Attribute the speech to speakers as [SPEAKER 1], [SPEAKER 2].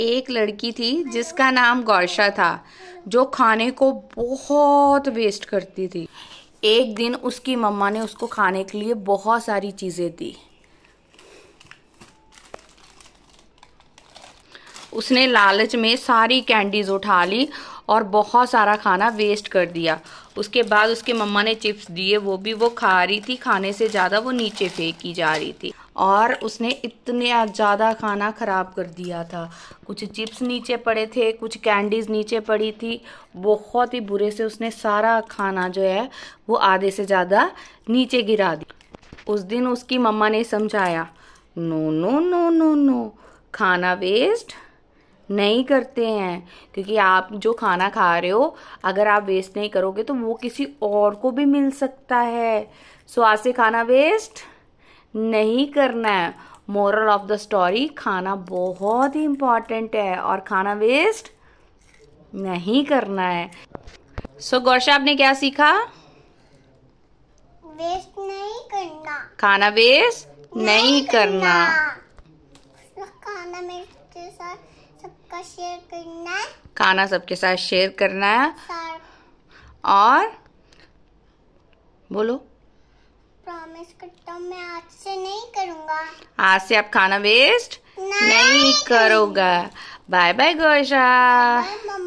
[SPEAKER 1] एक लड़की थी जिसका नाम गौरशा था जो खाने को बहुत वेस्ट करती थी एक दिन उसकी मम्मा ने उसको खाने के लिए बहुत सारी चीज़ें दी उसने लालच में सारी कैंडीज़ उठा ली और बहुत सारा खाना वेस्ट कर दिया उसके बाद उसके मम्मा ने चिप्स दिए वो भी वो खा रही थी खाने से ज़्यादा वो नीचे फेंकी जा रही थी और उसने इतने ज़्यादा खाना ख़राब कर दिया था कुछ चिप्स नीचे पड़े थे कुछ कैंडीज़ नीचे पड़ी थी बहुत ही बुरे से उसने सारा खाना जो है वो आधे से ज़्यादा नीचे गिरा दी उस दिन उसकी मम्मा ने समझाया no no no no no खाना वेस्ट नहीं करते हैं क्योंकि आप जो खाना खा रहे हो अगर आप वेस्ट नहीं करोगे तो वो किसी और को भी मिल सकता है सो आज से खाना वेस्ट नहीं करना है मोरल ऑफ द स्टोरी खाना बहुत ही इम्पॉर्टेंट है और खाना वेस्ट नहीं करना है सो so, गौरशा आपने क्या सीखा वेस्ट नहीं करना खाना वेस्ट नहीं, नहीं करना, करना। खाना साथ शेयर करना है खाना सबके साथ शेयर करना है और बोलो प्रॉमिस करता हूँ मैं आज से नहीं करूँगा आज से आप खाना वेस्ट नहीं, नहीं करोगा बाय बाय गोशा